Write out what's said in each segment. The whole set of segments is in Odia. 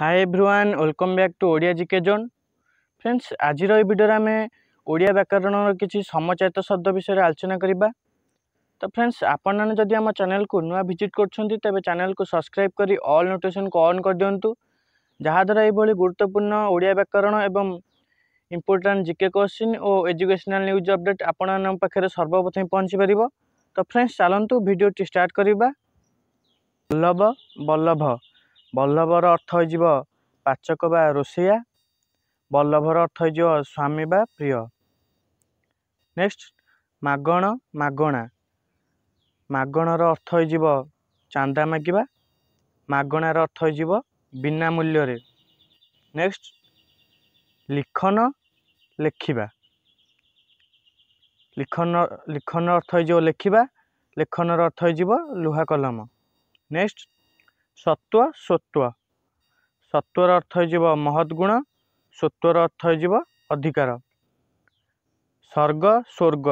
hi everyone welcome back to Odia GK zone friends ଆଜିର ଏହି ଭିଡ଼ିଓରେ ଆମେ ଓଡ଼ିଆ ବ୍ୟାକରଣର କିଛି ସମଚାରିତ ଶବ୍ଦ ବିଷୟରେ ଆଲୋଚନା କରିବା ତ ଫ୍ରେଣ୍ଡସ୍ ଆପଣମାନେ ଯଦି ଆମ ଚ୍ୟାନେଲ୍କୁ ନୂଆ ଭିଜିଟ୍ କରୁଛନ୍ତି ତେବେ ଚ୍ୟାନେଲ୍କୁ ସବସ୍କ୍ରାଇବ୍ କରି ଅଲ୍ ନୋଟିଫିକେସନ୍କୁ ଅନ୍ କରିଦିଅନ୍ତୁ ଯାହାଦ୍ୱାରା ଏହିଭଳି ଗୁରୁତ୍ୱପୂର୍ଣ୍ଣ ଓଡ଼ିଆ ବ୍ୟାକରଣ ଏବଂ ଇମ୍ପୋର୍ଟାଣ୍ଟ ଜିକେ କୋଶ୍ଚିନ୍ ଓ ଏଜୁକେସନାଲ୍ ନ୍ୟୁଜ୍ ଅପଡ଼େଟ୍ ଆପଣମାନଙ୍କ ପାଖରେ ସର୍ବପ୍ରଥମେ ପହଞ୍ଚିପାରିବ ତ ଫ୍ରେଣ୍ଡସ୍ ଚାଲନ୍ତୁ ଭିଡ଼ିଓଟି ଷ୍ଟାର୍ଟ କରିବା ବଲ୍ଲଭ ବଲ୍ଲଭ ବଲ୍ଲଭର ଅର୍ଥ ହୋଇଯିବ ପାଚକ ବା ରୋଷେଇଆ ବଲ୍ଲଭର ଅର୍ଥ ହୋଇଯିବ ସ୍ୱାମୀ ବା ପ୍ରିୟ ନେକ୍ସଟ ମାଗଣ ମାଗଣା ମାଗଣାର ଅର୍ଥ ହୋଇଯିବ ଚାନ୍ଦା ମାଗିବା ମାଗଣାର ଅର୍ଥ ହୋଇଯିବ ବିନା ମୂଲ୍ୟରେ ନେକ୍ସଟ ଲିଖନ ଲେଖିବା ଲିଖନ ଲିଖନର ଅର୍ଥ ହୋଇଯିବ ଲେଖିବା ଲେଖନର ଅର୍ଥ ହୋଇଯିବ ଲୁହା କଲମ ନେକ୍ସଟ सत्व स्वत्व सत्वर अर्थ हो महदगुण स्वत्वर अर्थ अधिकार स्वर्ग स्वर्ग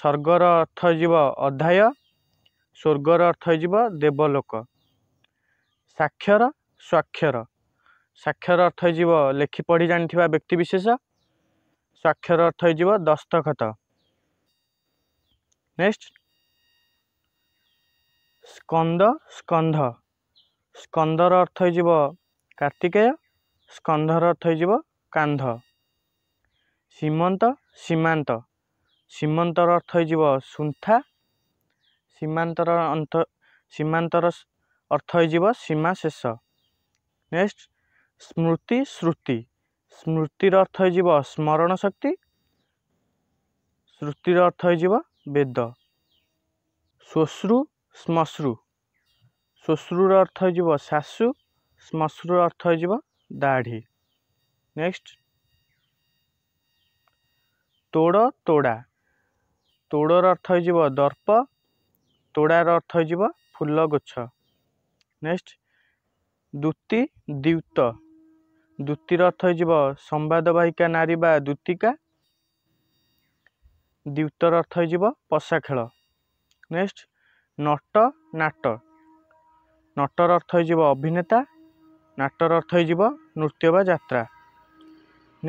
स्वर्गर अर्थ होध्याय स्वर्गर अर्थ होवलोक साक्षर स्वाक्षर साक्षर अर्थ लेखि पढ़ी जाना व्यक्तिशेष स्वाक्षर अर्थ दस्तखत नेक्स्ट स्कंद स्कंध ସ୍କନ୍ଦର ଅର୍ଥ ହେଇଯିବ କାର୍ତ୍ତିକେୟ ସ୍କନ୍ଧର ଅର୍ଥ ହେଇଯିବ କାନ୍ଧ ସୀମନ୍ତ ସୀମାନ୍ତ ସୀମନ୍ତର ଅର୍ଥ ହେଇଯିବ ସୁନ୍ଥା ସୀମାନ୍ତର ଅନ୍ତ ସୀମାନ୍ତର ଅର୍ଥ ହେଇଯିବ ସୀମା ଶେଷ ନେକ୍ସଟ ସ୍ମୃତି ଶ୍ରୁତି ସ୍ମୃତିର ଅର୍ଥ ହେଇଯିବ ସ୍ମରଣ ଶକ୍ତି ଶ୍ରୁତିର ଅର୍ଥ ହେଇଯିବ ବେଦ ଶ୍ୱଶ୍ରୁ ଶ୍ମଶ୍ରୁ ଶ୍ୱଶୁରର ଅର୍ଥ ହୋଇଯିବ ଶାଶୁ ଶ୍ମଶ୍ରୁର ଅର୍ଥ ହୋଇଯିବ ଦାଢ଼ି ନେକ୍ସଟ ତୋଡ଼ ତୋଡ଼ା ତୋଡ଼ର ଅର୍ଥ ହୋଇଯିବ ଦର୍ପ ତୋଡ଼ାର ଅର୍ଥ ହୋଇଯିବ ଫୁଲଗୋଛ ନେକ୍ସଟ ଦୂତି ଦ୍ୟୁତ ଦୂତିର ଅର୍ଥ ହୋଇଯିବ ସମ୍ବାଦବାହିକା ନାରୀ ବା ଦୂତିକା ଦ୍ୟୁତର ଅର୍ଥ ହୋଇଯିବ ପଶା ଖେଳ ନେକ୍ସଟ ନଟ ନାଟ ନଟର ଅର୍ଥ ହେଇଯିବ ଅଭିନେତା ନାଟର ଅର୍ଥ ହେଇଯିବ ନୃତ୍ୟ ବା ଯାତ୍ରା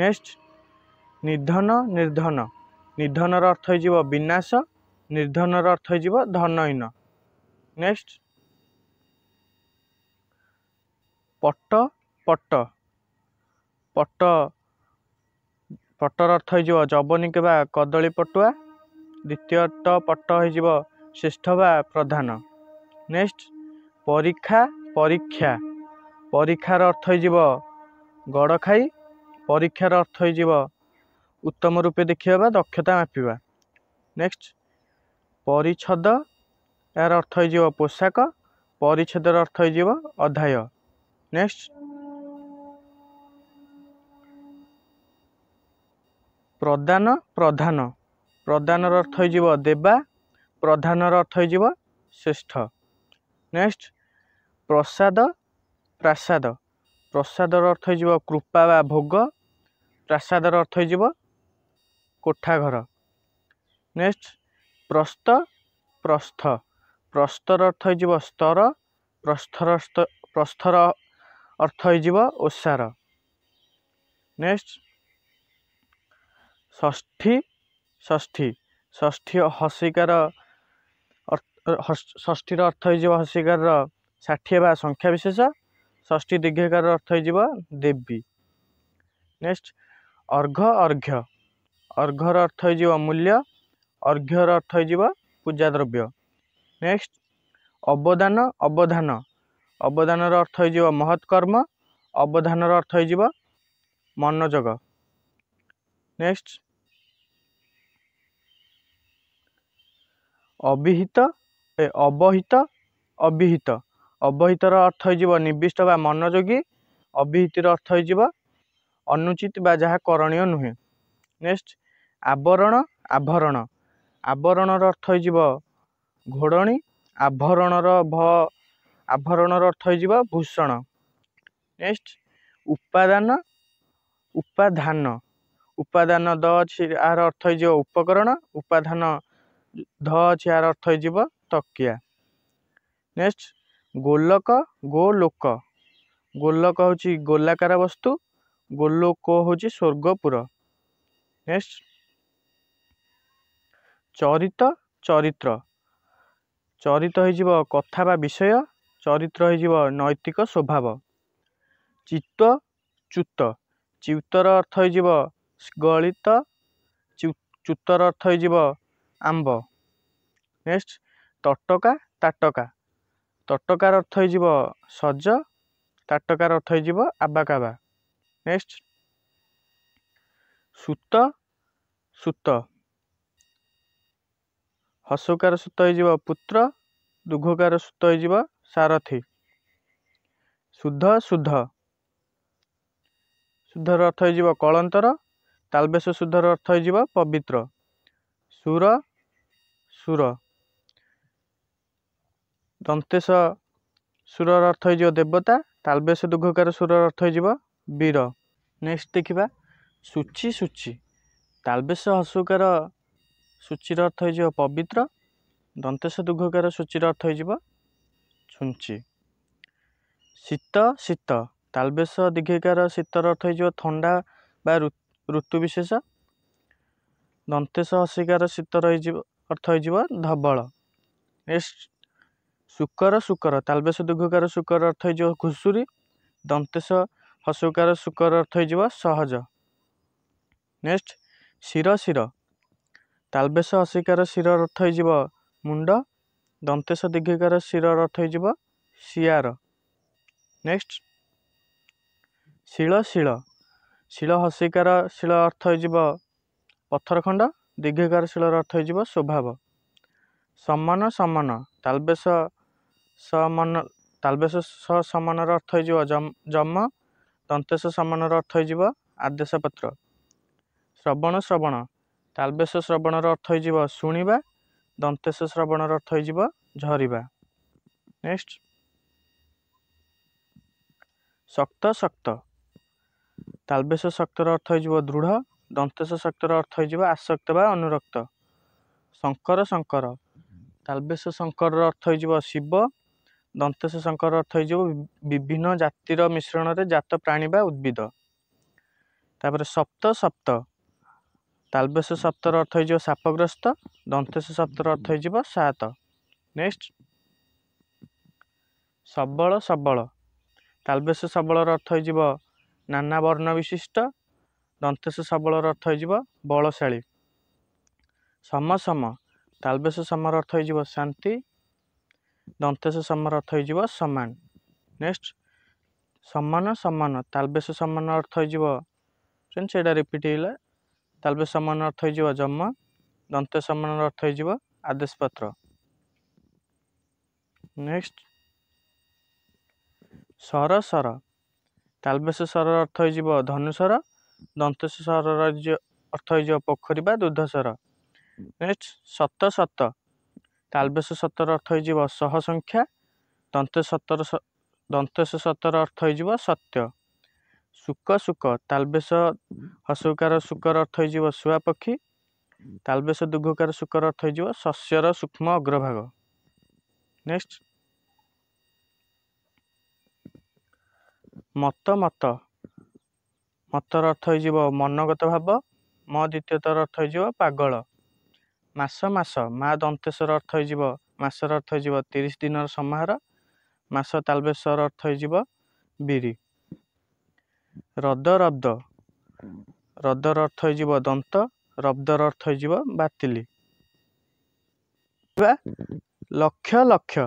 ନେକ୍ସଟ ନିଧନ ନିର୍ଦ୍ଧନ ନିଧନର ଅର୍ଥ ହେଇଯିବ ବିନାଶ ନିର୍ଦ୍ଧନର ଅର୍ଥ ହେଇଯିବ ଧନହୀନ ନେକ୍ସଟ ପଟ ପଟ ପଟ ପଟର ଅର୍ଥ ହେଇଯିବ ଜବନୀ କିମ୍ବା କଦଳୀ ପଟୁଆ ଦ୍ୱିତୀୟ ଟ ପଟ ହେଇଯିବ ଶ୍ରେଷ୍ଠ ବା ପ୍ରଧାନ ନେକ୍ସଟ পরীক্ষা পরীক্ষা পরীক্ষার অর্থ হয়ে গড় খাই পরীক্ষার অর্থ হয়ে উত্তম রূপে দেখি বা দক্ষতা মাপিবা নেক্সট পরিচ্ছদ এর অর্থ হয়ে পোশাক পরিচ্ছদের অর্থ হয়ে অধ্যায় নেক্সট প্রদান প্রধান প্রদানর অর্থ হয়ে দেবা প্রধানর অর্থ হয়ে শ্রেষ্ঠ নেক্সট ପ୍ରସାଦ ପ୍ରାସାଦ ପ୍ରସାଦର ଅର୍ଥ ହେଇଯିବ କୃପା ବା ଭୋଗ ପ୍ରାସାଦର ଅର୍ଥ ହେଇଯିବ କୋଠାଘର ନେକ୍ସଟ ପ୍ରସ୍ତ ପ୍ରସ୍ଥ ପ୍ରସ୍ତର ଅର୍ଥ ହେଇଯିବ ସ୍ତର ପ୍ରସ୍ଥର ପ୍ରସ୍ଥର ଅର୍ଥ ହେଇଯିବ ଓଷାର ନେକ୍ସଟ ଷଷ୍ଠୀ ଷଷ୍ଠୀ ଷଷ୍ଠୀ ହସିକାର ଷଷ୍ଠୀର ଅର୍ଥ ହେଇଯିବ ହସିକାରର ষাঠিয়ে বা সংখ্যা বিশেষ ষষ্ঠী দীর্ঘকার অর্থ হয়ে দেবী নেক্সট অর্ঘ অর্ঘ্য অর্ঘর অর্থ হয়ে মূল্য অর্ঘ্যর অর্থ হয়ে পূজা দ্রব্য নেক্সট অবদান অবধান অবদানর অর্থ হয়ে মহৎকর্ম অবধানর অর্থ হয়ে মনোযোগ নেক্সট অবিহিত অবহিত অবিহিত ଅବହିତର ଅର୍ଥ ହୋଇଯିବ ନିବିଷ୍ଟ ବା ମନଯୋଗୀ ଅବିହିତର ଅର୍ଥ ହୋଇଯିବ ଅନୁଚିତ ବା ଯାହା କରଣୀୟ ନୁହେଁ ନେକ୍ସଟ ଆବରଣ ଆଭରଣ ଆବରଣର ଅର୍ଥ ହୋଇଯିବ ଘୋଡ଼ଣୀ ଆଭରଣର ଭ ଆଭରଣର ଅର୍ଥ ହୋଇଯିବ ଭୂଷଣ ନେକ୍ସଟ ଉପାଦାନ ଉପାଦାନ ଉପାଦାନ ଦ ଅଛି ଏହାର ଅର୍ଥ ହୋଇଯିବ ଉପକରଣ ଉପାଦାନ ଧ ଅଛି ଏହାର ଅର୍ଥ ହୋଇଯିବ ତକିଆ ନେକ୍ସଟ ଗୋଲକ ଗୋଲୋକ ଗୋଲକ ହେଉଛି ଗୋଲାକାର ବସ୍ତୁ ଗୋଲୋକ ହେଉଛି ସ୍ୱର୍ଗପୁର ନେକ୍ସଟ ଚରିତ ଚରିତ୍ର ଚରିତ ହୋଇଯିବ କଥା ବା ବିଷୟ ଚରିତ୍ର ହୋଇଯିବ ନୈତିକ ସ୍ୱଭାବ ଚିତ୍ତ ଚ୍ୟୁତ ଚ୍ୟୁତର ଅର୍ଥ ହୋଇଯିବ ଗଳିତ ଚ୍ୟୁତର ଅର୍ଥ ହୋଇଯିବ ଆମ୍ବ ନେକ୍ସଟ ତଟକା ତାଟକା ତଟକାର ଅର୍ଥ ହେଇଯିବ ସଜ ତାଟକାର ଅର୍ଥ ହେଇଯିବ ଆବାକାବା ନେକ୍ସଟ ସୂତ ସୂତ ହସକାର ସୂତ ହେଇଯିବ ପୁତ୍ର ଦୁଃଖକାର ସୂତ ହେଇଯିବ ସାରଥୀ ଶୁଦ୍ଧ ଶୁଦ୍ଧ ଶୁଦ୍ଧର ଅର୍ଥ ହେଇଯିବ କଳନ୍ତର ତାଲବେଶ ଶୁଦ୍ଧର ଅର୍ଥ ହେଇଯିବ ପବିତ୍ର ସୁର ସୁର ଦନ୍ତେଶ ସୁରର ଅର୍ଥ ହେଇଯିବ ଦେବତା ତାଲବେଶ ଦୁଃଘକାର ସୁରର ଅର୍ଥ ହେଇଯିବ ବୀର ନେକ୍ସଟ ଦେଖିବା ସୁଚି ସୁଚି ତାଲବେଶ ହସୁକାର ସୁଚିର ଅର୍ଥ ହେଇଯିବ ପବିତ୍ର ଦନ୍ତେଶ ଦୁଃଘକାର ସୁଚିର ଅର୍ଥ ହେଇଯିବ ଛୁଞ୍ଚି ଶୀତ ଶୀତ ତାଲବେଶ ଦୀର୍ଘିକାର ଶୀତର ଅର୍ଥ ହେଇଯିବ ଥଣ୍ଡା ବା ଋତୁ ବିଶେଷ ଦନ୍ତେଶ ହସିକାର ଶୀତ ରହିଯିବ ଅର୍ଥ ହେଇଯିବ ଧବଳ ନେକ୍ସଟ ଶୁକର ଶୁକର ତାଲବେଶ ଦୀର୍ଘକାର ଶୁକର ଅର୍ଥ ହେଇଯିବ ଘୁଷୁରୀ ଦନ୍ତେଶ ହସୁକାର ଶୁକର ଅର୍ଥ ହେଇଯିବ ସହଜ ନେକ୍ସଟ ଶିର ଶିର ତାଲବେଶ ହସିକାର ଶିର ଅର୍ଥ ହେଇଯିବ ମୁଣ୍ଡ ଦନ୍ତେଶ ଦୀର୍ଘକାର ଶିର ଅର୍ଥ ହେଇଯିବ ଶିଆର ନେକ୍ସଟ ଶିଳ ଶିଳ ଶିଳ ହସିକାର ଶିଳ ଅର୍ଥ ହେଇଯିବ ପଥରଖଣ୍ଡ ଦୀର୍ଘକାର ଶିଳର ଅର୍ଥ ହେଇଯିବ ସ୍ୱଭାବ ସମାନ ସମାନ ତାଲବେଶ ସମାନ ତାଲବେଶ ସହ ସମାନର ଅର୍ଥ ହେଇଯିବ ଜମ ଦନ୍ତେଶ ସମାନର ଅର୍ଥ ହେଇଯିବ ଆଦେଶ ପତ୍ର ଶ୍ରବଣ ଶ୍ରବଣ ତାଲବେଶ ଶ୍ରବଣର ଅର୍ଥ ହେଇଯିବ ଶୁଣିବା ଦନ୍ତେଶ ଶ୍ରବଣର ଅର୍ଥ ହେଇଯିବ ଝରିବା ନେକ୍ସଟ ଶକ୍ତ ଶକ୍ତ ତାଲବେଶ ଶକ୍ତର ଅର୍ଥ ହେଇଯିବ ଦୃଢ଼ ଦନ୍ତେଶ ଶକ୍ତର ଅର୍ଥ ହେଇଯିବ ଆସକ୍ତ ବା ଅନୁରକ୍ତ ଶଙ୍କର ଶଙ୍କର ତାଲବେଶ ଶଙ୍କରର ଅର୍ଥ ହେଇଯିବ ଶିବ ଦନ୍ତେଶ ଶଙ୍କର ଅର୍ଥ ହେଇଯିବ ବିଭିନ୍ନ ଜାତିର ମିଶ୍ରଣରେ ଜାତ ପ୍ରାଣୀ ବା ଉଦ୍ଭିଦ ତାପରେ ସପ୍ତ ସପ୍ତ ତାଲବେଶ ସପ୍ତର ଅର୍ଥ ହେଇଯିବ ସାପଗ୍ରସ୍ତ ଦନ୍ତେଶ ସପ୍ତର ଅର୍ଥ ହେଇଯିବ ସାତ ନେକ୍ସଟ ସବଳ ସବଳ ତାଲବେଶ ସବଳର ଅର୍ଥ ହେଇଯିବ ନାନା ବର୍ଣ୍ଣ ବିଶିଷ୍ଟ ଦନ୍ତେଶ ସବଳର ଅର୍ଥ ହେଇଯିବ ବଳଶାଳୀ ସମ ତାଲବେଶ ସମର ଅର୍ଥ ହେଇଯିବ ଶାନ୍ତି ଦନ୍ତେଶ ସମ ଅର୍ଥ ହେଇଯିବ ସମାନ ନେକ୍ସଟ ସମାନ ସମାନ ତାଲବେଶ ସମାନ ଅର୍ଥ ହେଇଯିବ ଫ୍ରେଣ୍ଡ ସେଇଟା ରିପିଟ୍ ହେଇଗଲା ତାଲବେଶ ସମାନ ଅର୍ଥ ହେଇଯିବ ଜମ ଦନ୍ତେ ସମାନ ଅର୍ଥ ହେଇଯିବ ଆଦେଶପତ୍ର ନେକ୍ସଟ ସର ସର ତାଲବେଶ ସର ଅର୍ଥ ହେଇଯିବ ଧନୁସର ଦନ୍ତେଶ ସର ଅର୍ଥ ହେଇଯିବ ପୋଖରୀ ବା ଦୁଧସର ନେକ୍ସଟ ସତ ସତ କାଲବେଶ ସତର ଅର୍ଥ ହେଇଯିବ ଶହ ସଂଖ୍ୟା ଦନ୍ତେ ସତର ଦନ୍ତେଶ ସତର ଅର୍ଥ ହେଇଯିବ ସତ୍ୟ ଶୁକ ଶୁକ ତାଲବେଶ ହସୁକାର ଶୁକର ଅର୍ଥ ହେଇଯିବ ଶୁଆ ପକ୍ଷୀ ତାଲବେଶ ଦୁଘକାର ଶୁକର ଅର୍ଥ ହେଇଯିବ ଶସ୍ୟର ସୂକ୍ଷ୍ମ ଅଗ୍ରଭାଗ ନେକ୍ସଟ ମତ ମତ ମତର ଅର୍ଥ ହେଇଯିବ ମନଗତ ଭାବ ମ ଦ୍ୱିତୀୟତର ଅର୍ଥ ହେଇଯିବ ପାଗଳ ମାସ ମାସ ମା ଦନ୍ତେଶ୍ୱର ଅର୍ଥ ହେଇଯିବ ମାସର ଅର୍ଥ ହେଇଯିବ ତିରିଶ ଦିନର ସମାହାର ମାସ ତାଲବେଶ୍ୱର ଅର୍ଥ ହେଇଯିବ ବିରି ରଦ ରବ୍ଦ ରଦର ଅର୍ଥ ହେଇଯିବ ଦନ୍ତ ରବ୍ଦର ଅର୍ଥ ହେଇଯିବ ବାତିଲି ଲକ୍ଷ ଲକ୍ଷ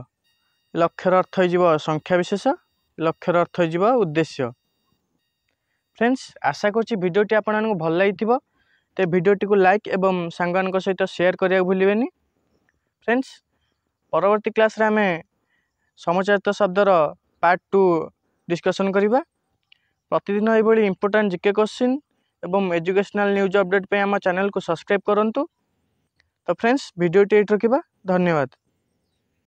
ଲକ୍ଷ୍ୟର ଅର୍ଥ ହେଇଯିବ ସଂଖ୍ୟା ବିଶେଷ ଲକ୍ଷ୍ୟର ଅର୍ଥ ହେଇଯିବ ଉଦ୍ଦେଶ୍ୟ ଫ୍ରେଣ୍ଡସ୍ ଆଶା କରୁଛି ଭିଡ଼ିଓଟି ଆପଣମାନଙ୍କୁ ଭଲ ଲାଗିଥିବ ତ ଭିଡ଼ିଓଟିକୁ ଲାଇକ୍ ଏବଂ ସାଙ୍ଗମାନଙ୍କ ସହିତ ସେୟାର କରିବାକୁ ଭୁଲିବେନି ଫ୍ରେଣ୍ଡସ୍ ପରବର୍ତ୍ତୀ କ୍ଲାସ୍ରେ ଆମେ ସମଚାରିତ ଶବ୍ଦର ପାର୍ଟ ଟୁ ଡିସ୍କସନ୍ କରିବା ପ୍ରତିଦିନ ଏହିଭଳି ଇମ୍ପୋର୍ଟାଣ୍ଟ ଜିକେ କୋଶ୍ଚିନ୍ ଏବଂ ଏଜୁକେସନାଲ୍ ନ୍ୟୁଜ୍ ଅପଡ଼େଟ୍ ପାଇଁ ଆମ ଚ୍ୟାନେଲ୍କୁ ସବସ୍କ୍ରାଇବ୍ କରନ୍ତୁ ତ ଫ୍ରେଣ୍ଡସ୍ ଭିଡ଼ିଓଟି ଏଇଠି ରଖିବା ଧନ୍ୟବାଦ